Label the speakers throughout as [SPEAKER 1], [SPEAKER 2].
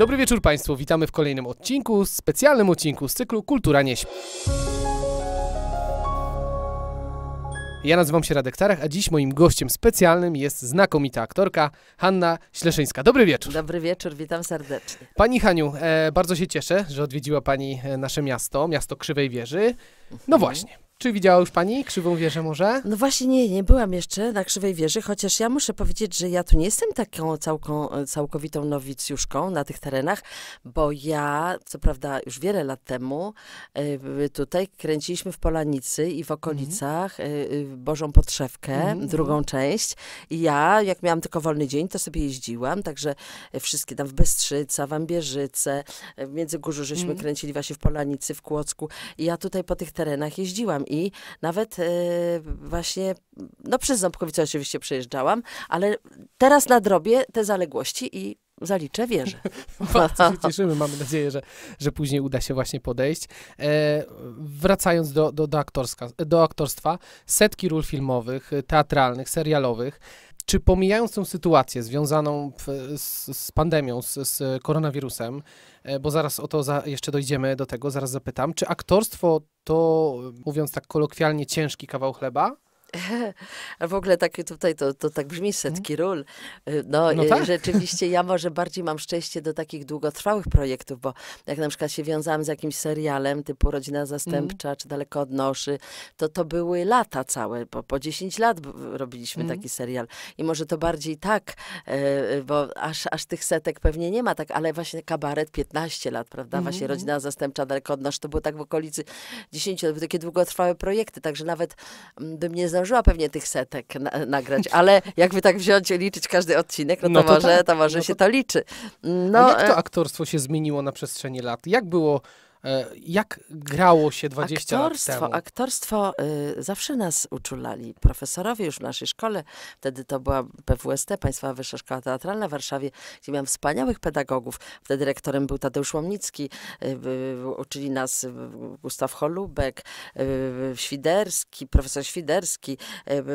[SPEAKER 1] Dobry wieczór Państwu, witamy w kolejnym odcinku, specjalnym odcinku z cyklu Kultura nie Ja nazywam się Radek Tarach, a dziś moim gościem specjalnym jest znakomita aktorka Hanna Śleszyńska. Dobry wieczór. Dobry wieczór, witam serdecznie. Pani Haniu, e, bardzo się cieszę, że odwiedziła Pani e, nasze miasto, miasto Krzywej Wieży. No mhm. właśnie,
[SPEAKER 2] czy widziała już pani krzywą wieżę może? No właśnie nie, nie byłam jeszcze na krzywej wieży, chociaż ja muszę powiedzieć, że ja tu nie jestem taką całką, całkowitą nowicjuszką na tych terenach, bo ja, co prawda już wiele lat temu, y, tutaj kręciliśmy w Polanicy i w mhm. okolicach y, Bożą Potrzewkę, mm -hmm. drugą mhm. część. I ja, jak miałam tylko wolny dzień, to sobie jeździłam, także wszystkie tam w Bystrzyca, w Ambierzyce, w Międzygórzu żeśmy mm -hmm. kręcili właśnie w Polanicy, w Kłodzku. I ja tutaj po tych terenach jeździłam i nawet e, właśnie, no przez Ząbkowice oczywiście przejeżdżałam, ale teraz nadrobię te zaległości i zaliczę, wierzę.
[SPEAKER 1] Bardzo się cieszymy, mamy nadzieję, że, że później uda się właśnie podejść. E, wracając do, do, do, aktorska, do aktorstwa, setki ról filmowych, teatralnych, serialowych, czy pomijając tę sytuację związaną z, z pandemią, z, z, koronawirusem, e, bo zaraz o to za, jeszcze dojdziemy do tego, zaraz zapytam, czy aktorstwo to, mówiąc tak kolokwialnie, ciężki kawał chleba?
[SPEAKER 2] A w ogóle takie tutaj, to, to tak brzmi, setki no. ról. Y, no, no y, tak. rzeczywiście ja może bardziej mam szczęście do takich długotrwałych projektów, bo jak na przykład się wiązałam z jakimś serialem typu Rodzina Zastępcza mm. czy Daleko Odnoszy, to to były lata całe, bo po 10 lat robiliśmy mm. taki serial. I może to bardziej tak, y, bo aż, aż tych setek pewnie nie ma, tak, ale właśnie kabaret 15 lat, prawda? Mm-hmm. Właśnie Rodzina Zastępcza, Daleko odnoszy to było tak w okolicy 10, to były takie długotrwałe projekty, także nawet mm, bym nie zdążyła pewnie tych setek na, nagrać, ale jakby tak wziąć, liczyć każdy odcinek, no to, no to może, tak. to może no to... się to liczy.
[SPEAKER 1] No, jak to e- aktorstwo się zmieniło na przestrzeni lat? Jak było E, jak grało się 20 aktorstwo, lat temu? Aktorstwo
[SPEAKER 2] y, zawsze nas uczulali. Profesorowie już w naszej szkole, wtedy to była PWST, Państwowa Wyższa Szkoła Teatralna w Warszawie, gdzie miałam wspaniałych pedagogów. Wtedy dyrektorem był Tadeusz Łomnicki, y, y, uczyli nas y, Gustaw Holubek, y, Świderski, profesor Świderski,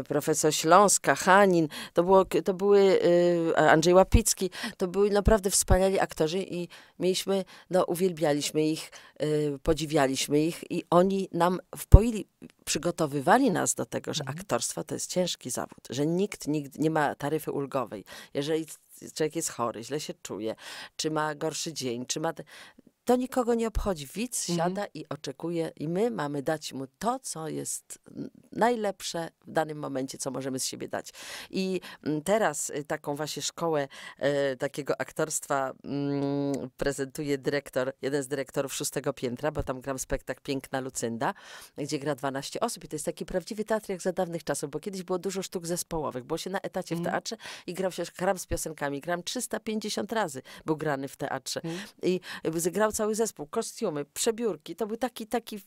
[SPEAKER 2] y, profesor Śląska, Hanin. To, było, to były Andrzej Łapicki. To byli naprawdę wspaniali aktorzy i mieliśmy, no uwielbialiśmy ich Y, podziwialiśmy ich i oni nam wpoili, przygotowywali nas do tego, że mhm. aktorstwo to jest ciężki zawód, że nikt, nikt nie ma taryfy ulgowej. Jeżeli człowiek jest chory, źle się czuje, czy ma gorszy dzień, czy ma to nikogo nie obchodzi. Widz mhm. siada i oczekuje, i my mamy dać mu to, co jest najlepsze w danym momencie, co możemy z siebie dać. I mm, teraz y, taką właśnie szkołę e, takiego aktorstwa m, mm, prezentuje dyrektor, jeden z dyrektorów szóstego piętra, bo tam gram spektakl Piękna Lucynda, gdzie gra 12 osób. I to jest taki prawdziwy teatr jak za dawnych czasów, bo kiedyś było dużo sztuk zespołowych. Było się na etacie mhm. w teatrze i grał się gram z piosenkami. Gram 350 razy, był grany w teatrze. Mhm. I y, grał cały zespół, kostiumy, przebiórki. To był taki, taki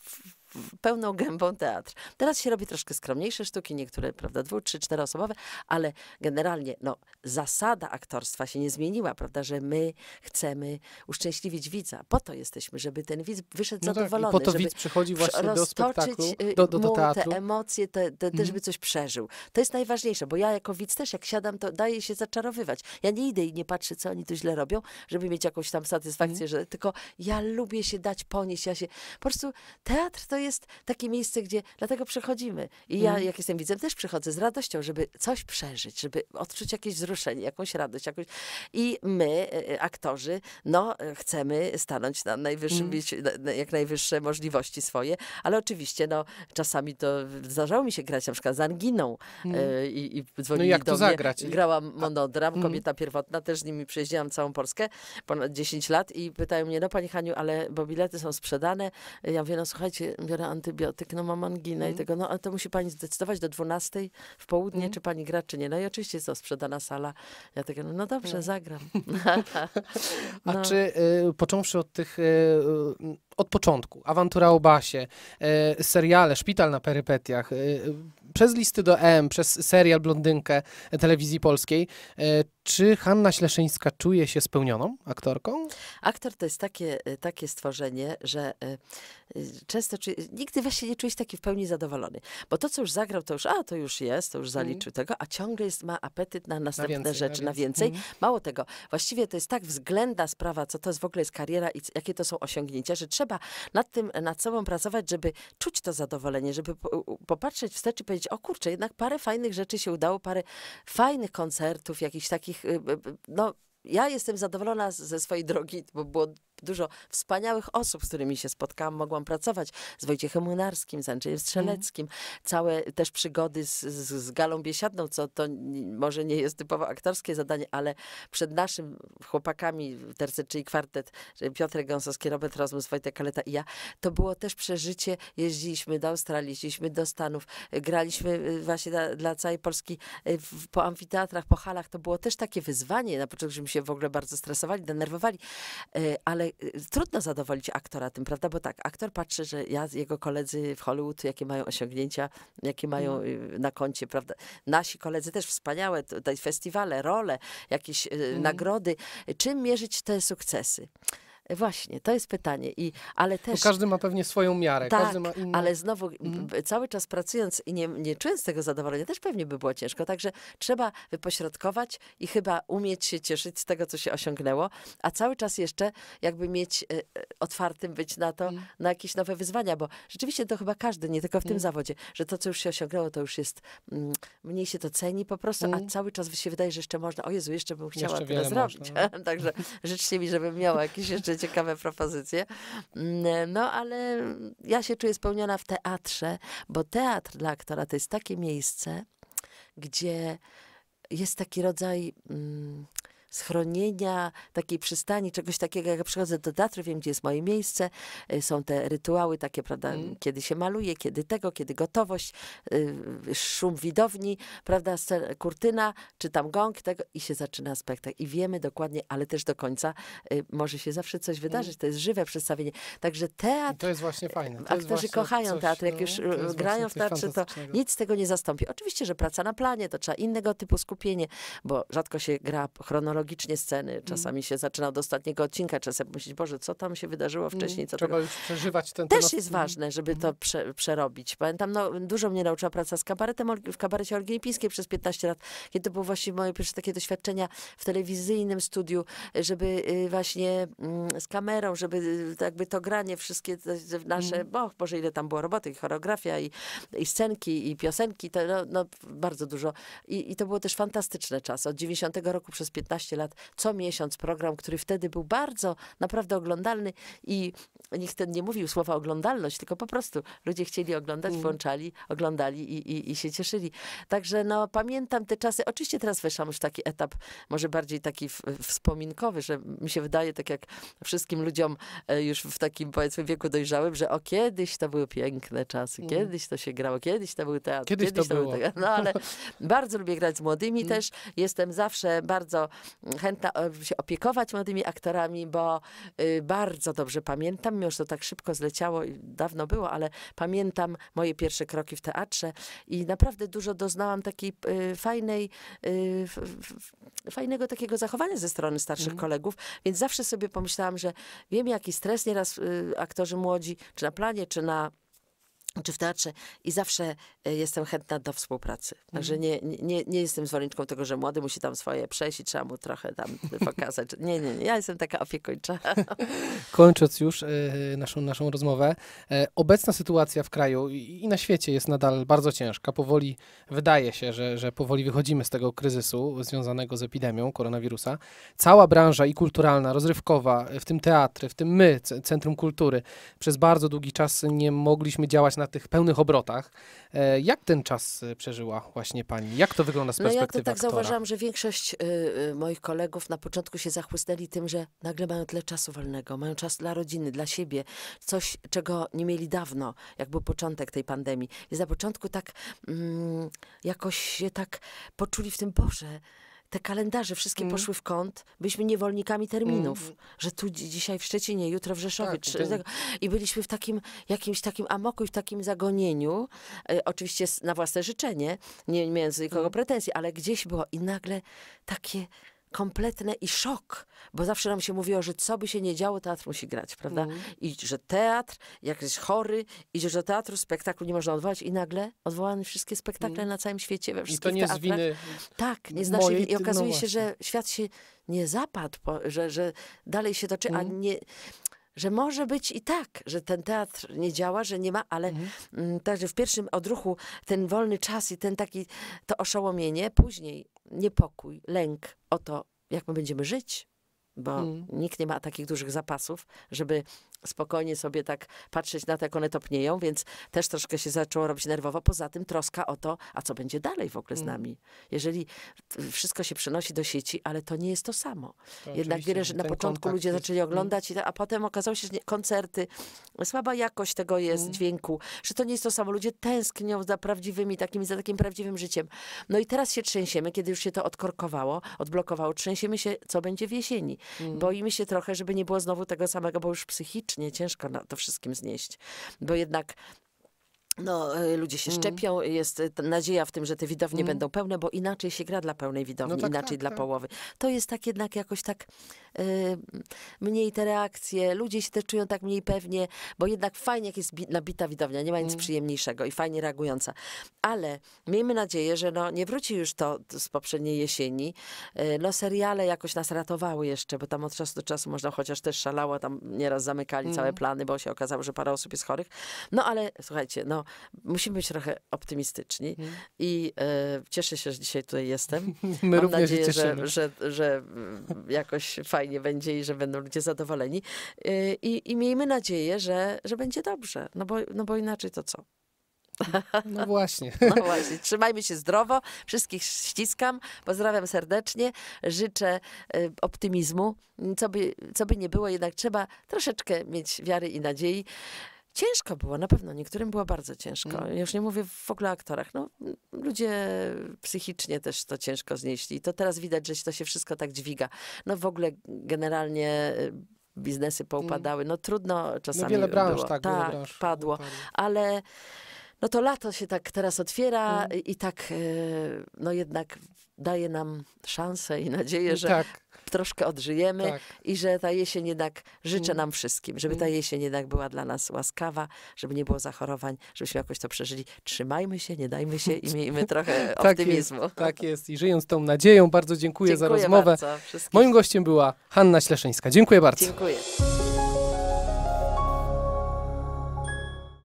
[SPEAKER 2] pełną gębą teatr. Teraz się robi troszkę skromniejsze sztuki, niektóre, prawda, dwu, trzy, czteroosobowe, ale generalnie no, zasada aktorstwa się nie zmieniła, prawda, że my chcemy uszczęśliwić widza. Po to jesteśmy, żeby ten widz wyszedł no tak, zadowolony. Tak, po to żeby widz przychodzi właśnie do spektaklu, y, do, do, do teatru. te emocje, te, te, żeby mhm. coś przeżył. To jest najważniejsze, bo ja jako widz też, jak siadam, to daje się zaczarowywać. Ja nie idę i nie patrzę, co oni tu źle robią, żeby mieć jakąś tam satysfakcję, mhm. że tylko ja lubię się dać ponieść, ja się... Po prostu teatr to to jest takie miejsce, gdzie dlatego przechodzimy. I ja, mhm. jak jestem widzem, też przychodzę z radością, żeby coś przeżyć, żeby odczuć jakieś wzruszenie, jakąś radość. Jakąś... I my, e, e, aktorzy, no, e, chcemy stanąć na najwyższym, mieć mm. jak najwyższe możliwości swoje, ale oczywiście, no, czasami to zdarzało mi się grać na przykład z anginą y, i, i no dzwonili no jak do to mnie. Zagrać? Grałam monodram, mm. kobieta pierwotna, też z nimi przejeździłam całą Polskę, ponad 10 lat i pytają mnie, no pani Haniu, ale, bo bilety są sprzedane. Ja mówię, no słuchajcie, biorę antybiotyk, no mam anginę mm. i mhm. tego, no ale to musi pani zdecydować do 12 w południe, mm. czy pani gra, czy nie. No i oczywiście jest sprzedana sala. Ja tak, no dobrze, tak. no. zagram.
[SPEAKER 1] no. A czy, y, począwszy od tych, y, y od początku, awantura o basie, y, seriale, szpital na perypetiach, y, przez listy do M, przez serial Blondynkę telewizji polskiej, e, czy Hanna Śleszyńska czuje się spełnioną aktorką?
[SPEAKER 2] Aktor to jest takie, e, takie stworzenie, że e, często czy nigdy właśnie nie czuję się taki w pełni zadowolony. Bo to, co już zagrał, to już, a to już jest, to już mhm. zaliczył mm. tego, a ciągle jest, ma apetyt na następne na więcej, rzeczy, na więcej. Na więcej. Mm. Mało tego, właściwie to jest tak względna sprawa, co to jest w ogóle jest kariera i jakie to są osiągnięcia, że trzeba nad tym, nad sobą pracować, żeby czuć to zadowolenie, żeby popatrzeć wstecz i powiedzieć, o kurczę, jednak parę fajnych rzeczy się udało, parę fajnych koncertów, jakichś takich, y, y, y, no ja jestem zadowolona ze swojej drogi, bo było dużo wspaniałych osób, z którymi się spotkałam. Mogłam pracować z Wojciechem Młynarskim, z Andrzejem mhm. Strzeleckim. Mm. Całe też przygody z, z, z Galą Biesiadną, co to może nie jest typowo aktorskie zadanie, ale przed naszym chłopakami tercet, czyli kwartet, Piotr Gąsowski, Robert Rozmus, Wojtek Kaleta i ja, to było też przeżycie. Jeździliśmy do Australii, jeździliśmy do Stanów, graliśmy y, właśnie dla, dla całej Polski y, w, po amfiteatrach, po halach. To było też takie wyzwanie. Na początku żeśmy się w ogóle bardzo stresowali, denerwowali, y, ale Y, trudno zadowolić aktora tym, prawda? Bo tak, aktor patrzy, że ja, jego koledzy w Hollywood, jakie mają osiągnięcia, jakie mają no. y, na koncie, prawda? Nasi koledzy też wspaniałe, tutaj festiwale, role, jakieś mm. nagrody. Czym mierzyć te sukcesy? Właśnie, to jest pytanie. I, ale też... Bo każdy ma pewnie swoją miarę. Tak, każdy ma inny... ale znowu mm. cały czas pracując i nie, nie czując tego zadowolenia, też pewnie by było ciężko. Także trzeba wypośrodkować i chyba umieć się cieszyć z tego, co się osiągnęło, a cały czas jeszcze jakby mieć y, otwartym być na to, mm. na jakieś nowe wyzwania, bo rzeczywiście to chyba każdy, nie tylko w tym mhm. zawodzie, że to, co już się osiągnęło, to już jest, mniej się to ceni po prostu, a mhm. cały czas się wydaje, że jeszcze można, o Jezu, jeszcze bym chciała jeszcze zrobić. No. Także życzcie mi, żebym miała jakieś jeszcze ciekawe propozycje. Mm, no ale ja się czuję spełniona w teatrze, bo teatr dla aktora to jest takie miejsce, gdzie jest taki rodzaj mm, schronienia, takiej przystani, czegoś takiego. Jak przychodzę do teatru, wiem, gdzie jest moje miejsce. Y, są te rytuały takie, prawda, mm. kiedy się maluje, kiedy tego, kiedy gotowość, y, szum widowni, prawda, kurtyna, czy tam gong tego i się zaczyna spektakl. I wiemy dokładnie, ale też do końca y, może się zawsze coś mm. wydarzyć. Mm. To jest żywe przedstawienie. Także teatr... I to jest właśnie fajne. To aktorzy kochają coś, teatr. Jak no, już grają w teatrze, to nic tego nie zastąpi. Oczywiście, że praca na planie, to trzeba innego typu skupienie, bo rzadko się gra chronologicznie chronologicznie sceny. Mm. Czasami się zaczyna od ostatniego odcinka, czasem myślisz, Boże, co tam się wydarzyło wcześniej? Mm. Co Trzeba tego... już przeżywać ten Też temat. jest mhm. ważne, żeby mhm. to prze, przerobić. Pamiętam, no, dużo mnie nauczyła praca z kabaretem, w kabarecie Olgi przez 15 lat, kiedy to było właśnie moje pierwsze takie doświadczenia w telewizyjnym studiu, żeby y, właśnie mm, z kamerą, żeby y, jakby to granie, wszystkie nasze, mm. bo Boże, ile tam było roboty, i choreografia, i, i scenki, i piosenki, to no, no bardzo dużo. I, I to było też fantastyczne czas. Od 90 roku przez 15 15 lat, co miesiąc program, który wtedy był bardzo naprawdę oglądalny i nikt ten nie mówił słowa oglądalność, tylko po prostu ludzie chcieli oglądać, mm. włączali, oglądali i, i, i się cieszyli. Także no, pamiętam te czasy. Oczywiście teraz weszłam już taki etap, może bardziej taki w, wspominkowy, że mi się wydaje, tak jak wszystkim ludziom e, już w takim powiedzmy wieku dojrzałym, że o kiedyś to były piękne czasy, mm. kiedyś to się grało, kiedyś to był teatr, kiedyś, kiedyś to, to, było. Był teatr. No ale bardzo lubię grać z młodymi mm. też. Jestem zawsze bardzo chętna e, się opiekować młodymi aktorami, bo y, bardzo dobrze pamiętam, mimo że to tak szybko zleciało i dawno było, ale pamiętam moje pierwsze kroki w teatrze i naprawdę dużo doznałam takiej y, fajnej, y, fajnego takiego zachowania ze strony starszych mm. kolegów, więc zawsze sobie pomyślałam, że wiem jaki stres nieraz aktorzy młodzi, czy na planie, czy na czy w teatrze i zawsze e, jestem chętna do współpracy. Także mhm. nie, nie, nie jestem zwolenniczką tego, że młody musi tam swoje przejść i trzeba mu trochę tam pokazać. Nie, nie, nie. Ja jestem taka opiekuńcza.
[SPEAKER 1] Kończąc już e, e, naszą, naszą rozmowę, obecna sytuacja w kraju i na świecie jest nadal bardzo ciężka. Powoli wydaje się, że, że powoli wychodzimy z tego kryzysu związanego z epidemią koronawirusa. Cała branża i kulturalna, rozrywkowa, w tym teatry, w tym my, Centrum Kultury, przez bardzo długi czas nie mogliśmy działać na tych pełnych obrotach. E, jak ten czas e, przeżyła właśnie pani? Jak to wygląda z perspektywy No ja to tak aktora? zauważyłam,
[SPEAKER 2] że większość e, moich kolegów na początku się zachłysnęli tym, że nagle mają tyle czasu wolnego, mają czas dla rodziny, dla siebie, coś, czego nie mieli dawno, jak był początek tej pandemii. I na początku tak mm, jakoś się tak poczuli w tym, Boże, te kalendarze wszystkie mm. poszły w kąt, byliśmy niewolnikami terminów, mm. że tu dzisiaj w Szczecinie, jutro w Rzeszowie. Tak, czy, tak. I byliśmy w takim jakimś takim amoku i w takim zagonieniu, e, oczywiście na własne życzenie, nie, nie mając nikogo mm. pretensji, ale gdzieś było i nagle takie kompletne i szok, bo zawsze nam się mówiło, że co by się nie działo, teatr musi grać, prawda? Mm. I że teatr, jak jesteś chory, idziesz do teatru, spektaklu nie można odwołać i nagle odwołane wszystkie spektakle mm. na całym świecie, we wszystkich I to nie teatrach. Z winy tak, nie znaczy I no okazuje no się, że świat się nie zapadł, że, że dalej się toczy, mm. a nie, że może być i tak, że ten teatr nie działa, że nie ma, ale mhm. Mm, także w pierwszym odruchu ten wolny czas i ten taki, to oszołomienie, później niepokój, lęk o to, jak my będziemy żyć, bo mm. nikt nie ma takich dużych zapasów, żeby spokojnie sobie tak patrzeć na to, jak one topnieją, więc też troszkę się zaczęło robić nerwowo. Poza tym troska o to, a co będzie dalej w ogóle z mm. nami. Jeżeli wszystko się przenosi do sieci, ale to nie jest to samo. To Jednak wiele, że na początku ludzie zaczęli mm. oglądać, a potem okazało się, że nie, koncerty, słaba jakość tego jest, mm. dźwięku, że to nie jest to samo. Ludzie tęsknią za prawdziwymi, takimi, za takim prawdziwym życiem. No i teraz się trzęsiemy, kiedy już się to odkorkowało, odblokowało, trzęsiemy się, co będzie w jesieni. Mm. Boimy się trochę, żeby nie było znowu tego samego, bo już psychicznie ciężko to wszystkim znieść. Bo jednak no, e, ludzie się mm. szczepią, jest e, nadzieja w tym, że te widownie mm. będą pełne, bo inaczej się gra dla pełnej widowni, no tak, inaczej tak, dla tak. połowy. To jest tak jednak jakoś tak Y, mniej te reakcje, ludzie się też czują tak mniej pewnie, bo jednak fajnie, jak jest nabita widownia, nie ma nic mm. przyjemniejszego i fajnie reagująca. Ale miejmy nadzieję, że no, nie wróci już to z poprzedniej jesieni. Y, no seriale jakoś nas ratowały jeszcze, bo tam od czasu do czasu można chociaż też szalało, tam nieraz zamykali mm. całe plany, bo się okazało, że parę osób jest chorych. No ale słuchajcie, no musimy być trochę optymistyczni mm. i e, cieszę się, że dzisiaj tutaj jestem. My Mam również nadzieję, że, że, że mm, jakoś fajnie fajnie będzie i że będą ludzie zadowoleni. Y, I, i miejmy nadzieję, że, że będzie dobrze, no bo, no bo inaczej to co?
[SPEAKER 1] No właśnie. No
[SPEAKER 2] właśnie. Trzymajmy się zdrowo. Wszystkich ściskam. Pozdrawiam serdecznie. Życzę y, optymizmu. Co by, co by nie było, jednak trzeba troszeczkę mieć wiary i nadziei. Ciężko było, na pewno. Niektórym było bardzo ciężko. Mm. już nie mówię w ogóle o aktorach. No, ludzie psychicznie też to ciężko znieśli. to teraz widać, że to się wszystko tak dźwiga. No w ogóle generalnie y, biznesy mm. poupadały. No trudno no, czasami no wiele branż, było. Tak, tak branż padło. Ale no to lato się tak teraz otwiera mm. i tak e, no jednak daje nam szansę i nadzieję, że tak. troszkę odżyjemy tak. i że ta jesień jednak życzę mm. nam wszystkim, żeby ta mm. jesień jednak była dla nas łaskawa, żeby nie było zachorowań, żebyśmy jakoś to przeżyli.
[SPEAKER 1] Trzymajmy się, nie dajmy się i miejmy trochę tak optymizmu. Jest, tak jest i żyjąc tą nadzieją, bardzo dziękuję, dziękuję za rozmowę. Moim gościem była Hanna Śleszyńska. Dziękuję bardzo.
[SPEAKER 2] Dziękuję.